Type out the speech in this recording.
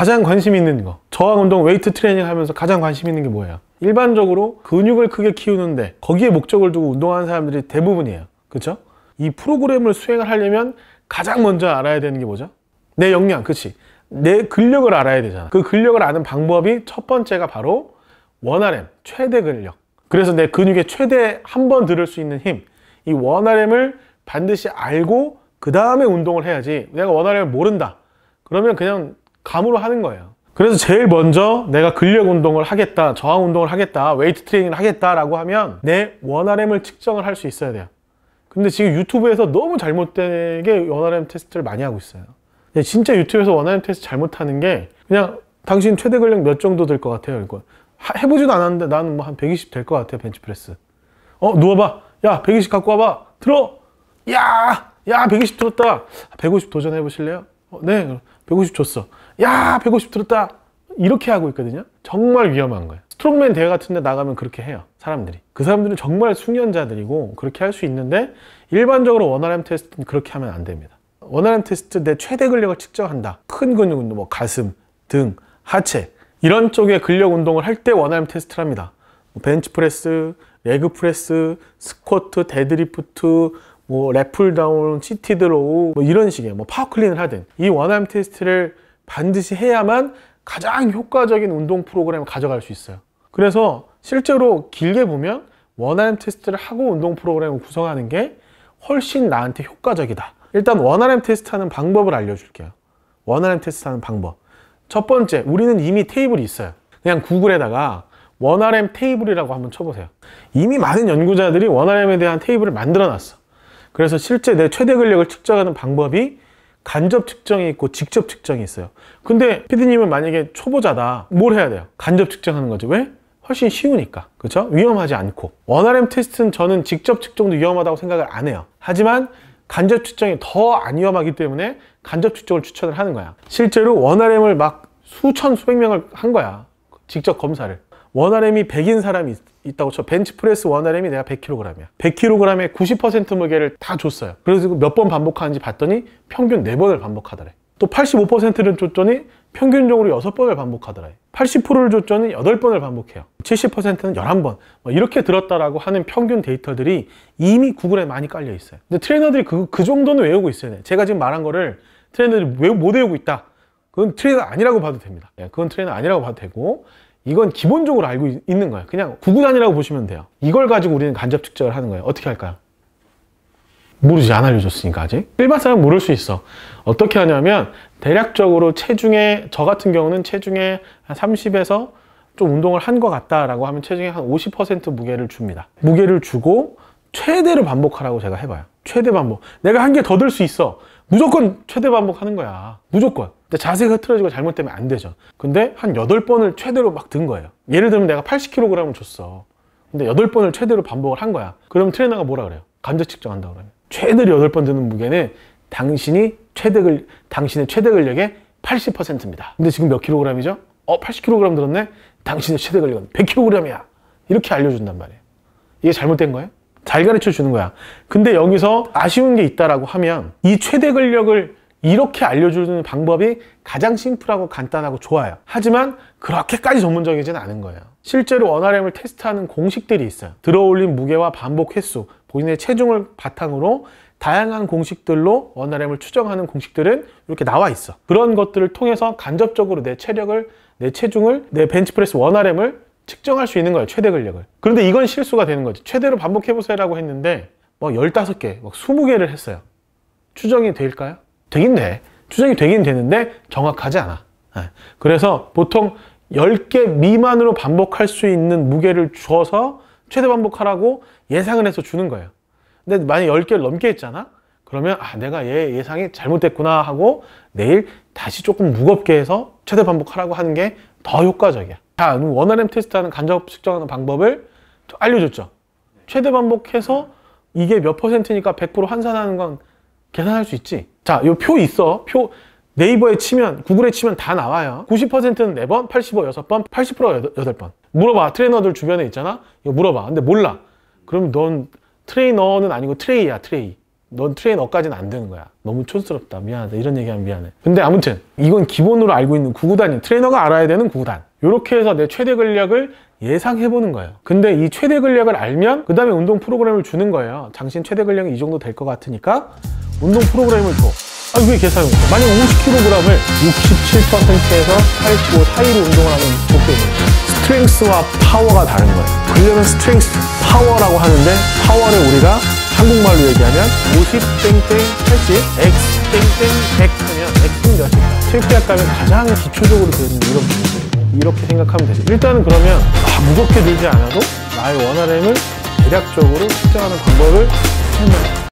가장 관심 있는 거 저항운동 웨이트 트레이닝 하면서 가장 관심 있는 게 뭐예요? 일반적으로 근육을 크게 키우는데 거기에 목적을 두고 운동하는 사람들이 대부분이에요 그렇죠? 이 프로그램을 수행을 하려면 가장 먼저 알아야 되는 게 뭐죠? 내 역량, 그치? 내 근력을 알아야 되잖아 그 근력을 아는 방법이 첫 번째가 바로 원RM, 최대 근력 그래서 내 근육의 최대 한 번 들을 수 있는 힘 이 원RM을 반드시 알고 그 다음에 운동을 해야지 내가 원RM을 모른다 그러면 그냥 감으로 하는 거예요 그래서 제일 먼저 내가 근력 운동을 하겠다 저항 운동을 하겠다 웨이트 트레이닝을 하겠다라고 하면 내 원RM을 측정을 할 수 있어야 돼요 근데 지금 유튜브에서 너무 잘못되게 원RM 테스트를 많이 하고 있어요 진짜 유튜브에서 원하는 테스트 잘못하는 게 그냥 당신 최대 근력 몇 정도 될 것 같아요 이거 해보지도 않았는데 나는 뭐 한 120 될 것 같아요 벤치프레스 어 누워봐 야 120 갖고 와봐 들어 야야 야, 120 들었다 150 도전해 보실래요? 어, 네150 줬어 야150 들었다 이렇게 하고 있거든요 정말 위험한 거예요 스트롱맨 대회 같은 데 나가면 그렇게 해요 사람들이 그 사람들은 정말 숙련자들이고 그렇게 할 수 있는데 일반적으로 원활 m 테스트는 그렇게 하면 안 됩니다 원활 m 테스트 내 최대 근력을 측정한다 큰 근육 운동 뭐 가슴, 등, 하체 이런 쪽의 근력 운동을 할 때원활 m 테스트를 합니다 뭐 벤치프레스, 레그프레스, 스쿼트, 데드리프트, 뭐 랩풀다운, 시티드로우 뭐 이런 식의 뭐 파워클린을 하든 이 원암 활 테스트를 반드시 해야만 가장 효과적인 운동 프로그램을 가져갈 수 있어요. 그래서 실제로 길게 보면 원하는 테스트를 하고 운동 프로그램을 구성하는 게 훨씬 나한테 효과적이다. 일단 원하는 테스트하는 방법을 알려줄게요. 원하는 테스트하는 방법. 첫 번째, 우리는 이미 테이블이 있어요. 그냥 구글에다가 원RM 테이블이라고 한번 쳐보세요. 이미 많은 연구자들이 원RM에 대한 테이블을 만들어놨어. 그래서 실제 내 최대 근력을 측정하는 방법이 간접 측정이 있고 직접 측정이 있어요 근데 피디님은 만약에 초보자다 뭘 해야 돼요? 간접 측정하는 거죠 왜? 훨씬 쉬우니까 그렇죠? 위험하지 않고 원RM 테스트는 저는 직접 측정도 위험하다고 생각을 안 해요 하지만 간접 측정이 더 안 위험하기 때문에 간접 측정을 추천을 하는 거야 실제로 원RM을 막 수천 수백 명을 한 거야 직접 검사를 원RM이 100인 사람이 있다고 쳐 벤치프레스 원RM이 내가 100kg이야 1 0 0 k g 에90% 무게를 다 줬어요 그래서 몇 번 반복하는지 봤더니 평균 4번을 반복하더래 또 85%를 줬더니 평균적으로 6번을 반복하더래 80%를 줬더니 8번을 반복해요 70%는 11번 뭐 이렇게 들었다라고 하는 평균 데이터들이 이미 구글에 많이 깔려 있어요 근데 트레이너들이 그, 그 정도는 외우고 있어야 돼요 제가 지금 말한 거를 트레이너들이 왜못 외우고 있다 그건 트레이너 아니라고 봐도 됩니다 네, 그건 트레이너 아니라고 봐도 되고 이건 기본적으로 알고 있는 거예요. 그냥 구구단이라고 보시면 돼요. 이걸 가지고 우리는 간접 측정을 하는 거예요. 어떻게 할까요? 모르지 안 알려줬으니까 아직 일반 사람은 모를 수 있어 어떻게 하냐면 대략적으로 체중에 저 같은 경우는 체중에 한 30에서 좀 운동을 한 것 같다라고 하면 체중에 한 50% 무게를 줍니다 무게를 주고 최대로 반복하라고 제가 해봐요 최대 반복 내가 한 개 더 들 수 있어 무조건 최대 반복하는 거야 무조건 자세가 흐트러지고 잘못되면 안 되죠 근데 한 8번을 최대로 막 든 거예요 예를 들면 내가 80kg을 줬어 근데 8번을 최대로 반복을 한 거야 그럼 트레이너가 뭐라 그래요? 감정 측정한다고 그러면 최대로 8번 드는 무게는 당신이 최대근, 당신의 최대 근력의 80%입니다 근데 지금 몇 킬로그램이죠? 어 80kg 들었네? 당신의 최대 근력은 100kg이야 이렇게 알려준단 말이에요 이게 잘못된 거예요? 잘 가르쳐 주는 거야 근데 여기서 아쉬운 게 있다라고 하면 이 최대 근력을 이렇게 알려주는 방법이 가장 심플하고 간단하고 좋아요 하지만 그렇게까지 전문적이진 않은 거예요 실제로 원활 m 을 테스트하는 공식들이 있어요 들어올린 무게와 반복 횟수 본인의 체중을 바탕으로 다양한 공식들로 원활 m 을 추정하는 공식들은 이렇게 나와 있어 그런 것들을 통해서 간접적으로 내 체력을 내 체중을 내 벤치프레스 원활 m 을 측정할 수 있는 거예요 최대 근력을 그런데 이건 실수가 되는 거지 최대로 반복해보세요 라고 했는데 뭐 15개, 막 20개를 했어요 추정이 될까요? 되긴 돼. 추정이 되긴 되는데 정확하지 않아. 예. 그래서 보통 10개 미만으로 반복할 수 있는 무게를 줘서 최대 반복하라고 예상을 해서 주는 거예요. 근데 만약 10개를 넘게 했잖아? 그러면 아 내가 얘 예상이 잘못됐구나 하고 내일 다시 조금 무겁게 해서 최대 반복하라고 하는 게 더 효과적이야. 자, 원 r 렘 테스트하는 간접 측정하는 방법을 알려줬죠. 최대 반복해서 이게 몇 퍼센트니까 100% 환산하는 건 계산할 수 있지. 자, 요 표 있어. 표 네이버에 치면, 구글에 치면 다 나와요. 90%는 4번, 85 6번, 80% 8번. 물어봐. 트레이너들 주변에 있잖아? 이거 물어봐. 근데 몰라. 그럼 넌 트레이너는 아니고 트레이야, 트레이. 넌 트레이너까지는 안 되는 거야. 너무 촌스럽다. 미안하다. 이런 얘기하면 미안해. 근데 아무튼 이건 기본으로 알고 있는 구구단이 트레이너가 알아야 되는 구구단. 이렇게 해서 내 최대 근력을 예상해보는 거예요. 근데 이 최대 근력을 알면 그 다음에 운동 프로그램을 주는 거예요. 당신 최대 근력이 이 정도 될 것 같으니까 운동 프로그램을 줘. 아, 그게 계산용. 만약 50kg을 67%에서 85 사이로 운동을 하는 목표입니다. 스트렝스와 파워가 다른 거예요. 그러면 스트렝스, 파워라고 하는데 파워를 우리가 한국말로 얘기하면 50 땡땡 80 x 땡땡 100 하면 x는 몇입니다. 체육대학 가면 가장 기초적으로 되는 이런 부분들 이렇게 생각하면 되죠. 일단은 그러면 아, 무겁게 들지 않아도 나의 원활함을 대략적으로 측정하는 방법을 설명해니